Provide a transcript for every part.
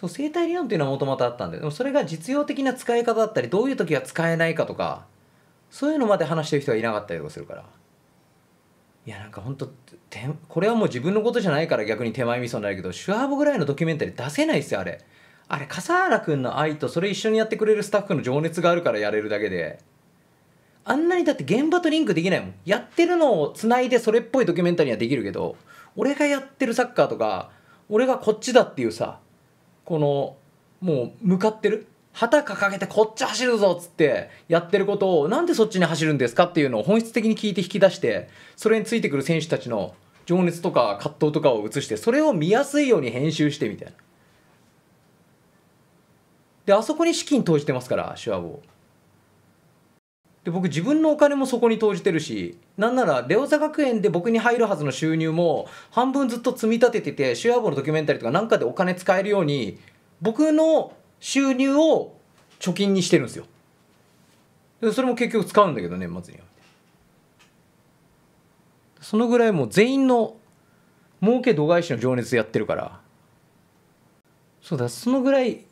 そう生体理論っていうのはもともとあったんででもそれが実用的な使い方だったりどういう時は使えないかとかそういうのまで話してる人はいなかったりとかするからいやなんかほんとこれはもう自分のことじゃないから逆に手前味噌になるけどシュワーボぐらいのドキュメンタリー出せないっすよあれあれ笠原君の愛とそれ一緒にやってくれるスタッフの情熱があるからやれるだけであんなにだって現場とリンクできないもんやってるのをつないでそれっぽいドキュメンタリーはできるけど俺がやってるサッカーとか俺がこっちだっていうさこのもう向かってる旗掲げてこっち走るぞっつってやってることをなんでそっちに走るんですかっていうのを本質的に聞いて引き出してそれについてくる選手たちの情熱とか葛藤とかを映してそれを見やすいように編集してみたいな。であそこに資金投じてますから手話を。で僕自分のお金もそこに投じてるしなんならレオザ学園で僕に入るはずの収入も半分ずっと積み立てててシュアボのドキュメンタリーとかなんかでお金使えるように僕の収入を貯金にしてるんですよでそれも結局使うんだけど年、ね、末にはそのぐらいもう全員の儲け度外視の情熱やってるからそうだそのぐらい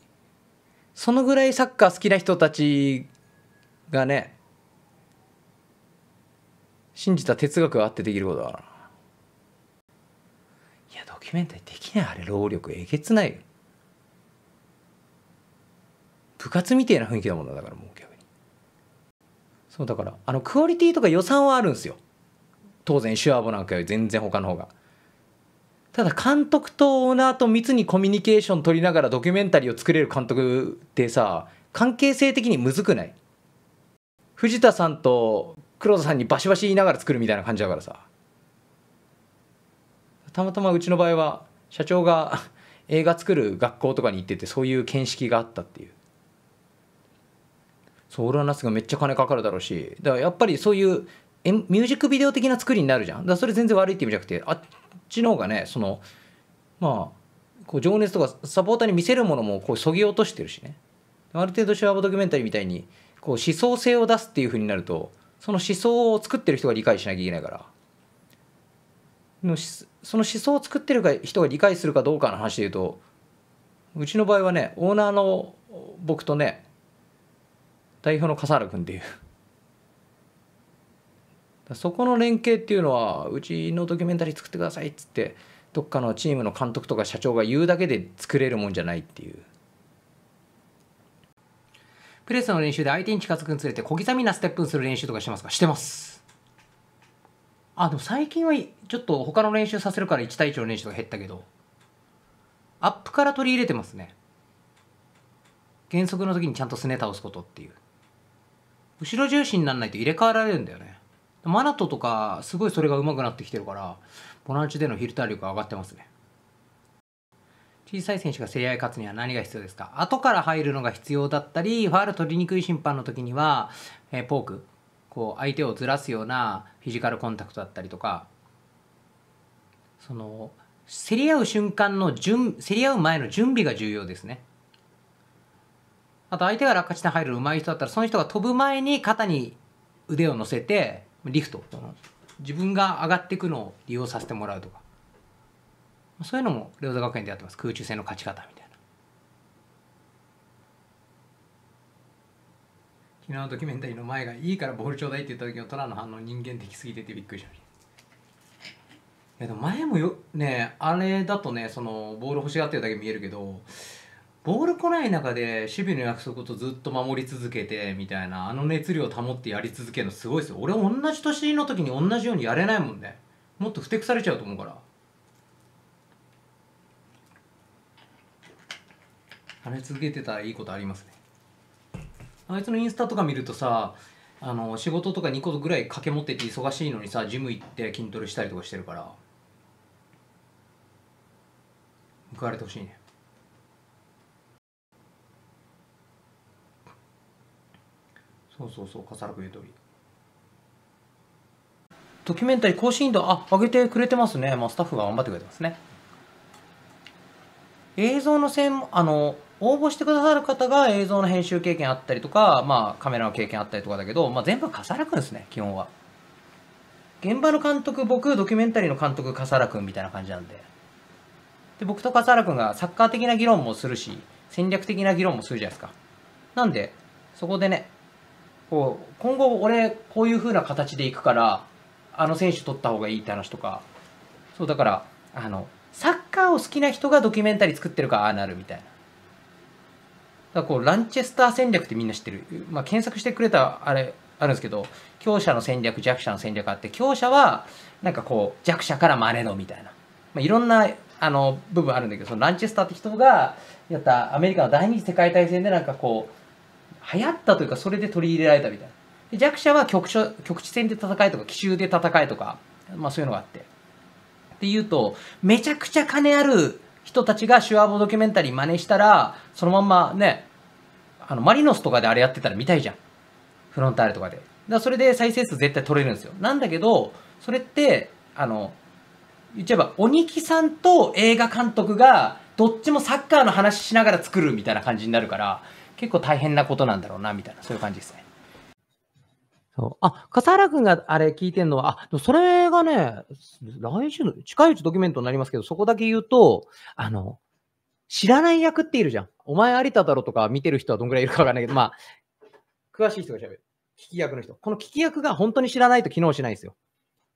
そのぐらいサッカー好きな人たちがね信じた哲学があってできることだからいやドキュメンタリーできないあれ労力えげつない部活みたいな雰囲気だもんなだからもう逆にそうだからあのクオリティとか予算はあるんですよ当然シュアボなんかより全然他の方がただ監督とオーナーと密にコミュニケーション取りながらドキュメンタリーを作れる監督ってさ関係性的にむずくない藤田さんと黒田さんにバシバシ言いながら作るみたいな感じだからさたまたまうちの場合は社長が 映画作る学校とかに行っててそういう見識があったっていうそう俺はなすがめっちゃ金かかるだろうしだからやっぱりそういうミュージックビデオ的な作りになるじゃんだからそれ全然悪いって意味じゃなくてあっちの方がねそのまあこう情熱とかサポーターに見せるものもこうそぎ落としてるしねある程度シュワーボドキュメンタリーみたいにこう思想性を出すっていうふうになるとその思想を作ってる人が理解しなきゃいけないからのその思想を作ってる人が理解するかどうかの話で言うとうちの場合はねオーナーの僕とね代表の笠原君っていうそこの連携っていうのはうちのドキュメンタリー作ってくださいっつってどっかのチームの監督とか社長が言うだけで作れるもんじゃないっていう。プレスの練習で相手に近づくにつれて小刻みなステップにする練習とかしてますかしてます。あ、でも最近はちょっと他の練習させるから1対1の練習が減ったけど、アップから取り入れてますね。減速の時にちゃんとすね倒すことっていう。後ろ重心にならないと入れ替わられるんだよね。マナトとかすごいそれが上手くなってきてるから、ボランチでのヒルター力上がってますね。小さい選手が競り合い勝つには何が必要ですか後から入るのが必要だったりファール取りにくい審判の時には、えー、ポークこう相手をずらすようなフィジカルコンタクトだったりとかその競り合う瞬間の準競り合う前の準備が重要ですねあと相手が落下地点入る上手い人だったらその人が飛ぶ前に肩に腕を乗せてリフト自分が上がっていくのを利用させてもらうとかそういうのも両座学園でやってます空中戦の勝ち方みたいな昨日のドキュメンタリーの前が「いいからボールちょうだい」って言った時のトラの反応人間的すぎててびっくりしましたいやでも前もよねあれだとねそのボール欲しがってるだけ見えるけどボール来ない中で守備の約束とずっと守り続けてみたいなあの熱量を保ってやり続けるのすごいですよ俺同じ年の時に同じようにやれないもんねもっとふてくされちゃうと思うからあれ続けてたらいいことありますねあいつのインスタとか見るとさあの仕事とか2個ぐらい掛け持ってて忙しいのにさジム行って筋トレしたりとかしてるから報われてほしいねそうそうそう笠原君言うおりドキュメンタリー更新度あ上げてくれてますね、まあ、スタッフが頑張ってくれてますね映像の専門あの応募してくださる方が映像の編集経験あったりとか、まあ、カメラの経験あったりとかだけど、まあ、全部笠原くんですね基本は現場の監督僕ドキュメンタリーの監督笠原くんみたいな感じなんでで僕と笠原くんがサッカー的な議論もするし戦略的な議論もするじゃないですかなんでそこでねこう今後俺こういう風な形でいくからあの選手取った方がいいって話とかそうだからあのカーを好きな人がドキュメンタリー作ってるからああなるみたいな。だこうランチェスター戦略ってみんな知ってる、まあ、検索してくれたあれあるんですけど強者の戦略弱者の戦略あって強者はなんかこう弱者から真似のみたいな、まあ、いろんなあの部分あるんだけどそのランチェスターって人がやったアメリカの第二次世界大戦でなんかこう流行ったというかそれで取り入れられたみたいな弱者は局所局地戦で戦えとか奇襲で戦えとか、まあ、そういうのがあって。っていうと、めちゃくちゃ金ある人たちがシュワボドキュメンタリー真似したら、そのまんまね、あの、マリノスとかであれやってたら見たいじゃん。フロンターレとかで。だかそれで再生数絶対取れるんですよ。なんだけど、それって、あの、言っちゃえば、鬼木さんと映画監督が、どっちもサッカーの話しながら作るみたいな感じになるから、結構大変なことなんだろうな、みたいな、そういう感じですね。そうあ、笠原くんがあれ聞いてるのは、あ、それがね、来週の、近いうちドキュメントになりますけど、そこだけ言うと、あの、知らない役っているじゃん。お前有田だろとか見てる人はどんぐらいいるかわかんないけど、まあ、詳しい人が喋る。聞き役の人。この聞き役が本当に知らないと機能しないんですよ。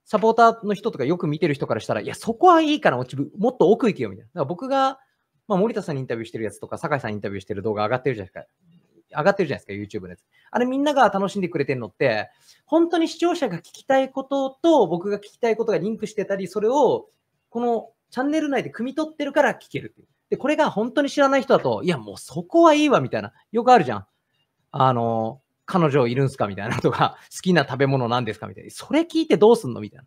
サポーターの人とかよく見てる人からしたら、いや、そこはいいから、もっと奥行けよ、みたいな。だから僕が、まあ、森田さんにインタビューしてるやつとか、酒井さんにインタビューしてる動画上がってるじゃないですか。上がってるじゃないですか、YouTube のやつ。あれみんなが楽しんでくれてるのって、本当に視聴者が聞きたいことと僕が聞きたいことがリンクしてたり、それをこのチャンネル内で汲み取ってるから聞けるっていう。で、これが本当に知らない人だと、いや、もうそこはいいわ、みたいな。よくあるじゃん。あの、彼女いるんすかみたいなとか、好きな食べ物なんですかみたいな。それ聞いてどうすんのみたいな。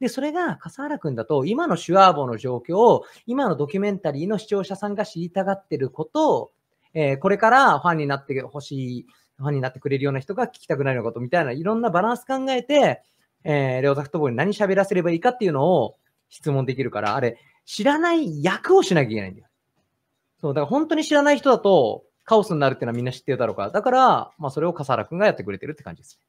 で、それが笠原くんだと、今のシュアーボの状況を、今のドキュメンタリーの視聴者さんが知りたがってることを、えー、これからファンになってほしい、ファンになってくれるような人が聞きたくないのことみたいな、いろんなバランス考えて、えー、レオザフトボーに何喋らせればいいかっていうのを質問できるから、あれ、知らない役をしなきゃいけないんだよ。そう、だから本当に知らない人だと、カオスになるっていうのはみんな知ってるだろうから、だから、まあ、それを笠原くんがやってくれてるって感じですね。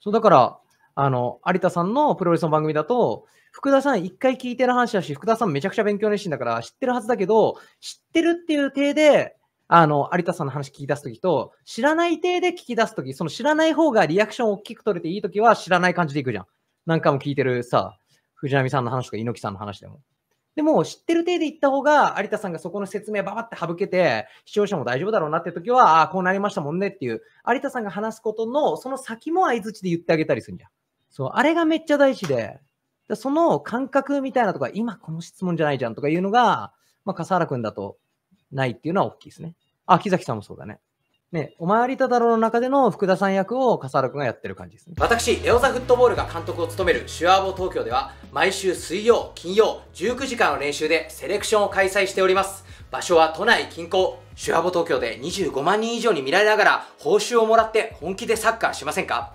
そう、だから、あの、有田さんのプロレスの番組だと、福田さん一回聞いてる話だし、福田さんめちゃくちゃ勉強熱心だから知ってるはずだけど、知ってるっていう体であの、有田さんの話聞き出すときと、知らない体で聞き出すとき、その知らない方がリアクション大きく取れていいときは知らない感じでいくじゃん。何回も聞いてるさ、藤波さんの話とか猪木さんの話でも。でも、知ってる体で言った方が、有田さんがそこの説明ばばって省けて、視聴者も大丈夫だろうなって時は、ああ、こうなりましたもんねっていう、有田さんが話すことの、その先も相づちで言ってあげたりするんじゃん。そう、あれがめっちゃ大事で、その感覚みたいなとか、今この質問じゃないじゃんとかいうのが、まあ、笠原君だとないっていうのは大きいですね。あ、木崎さんもそうだね。ね、おまわりた太郎の中での福田さん役を笠原くんがやってる感じですね。私、エオザフットボールが監督を務めるシュアーボ東京では、毎週水曜、金曜、19時間の練習でセレクションを開催しております。場所は都内近郊、シュアボ東京で25万人以上に見られながら報酬をもらって本気でサッカーしませんか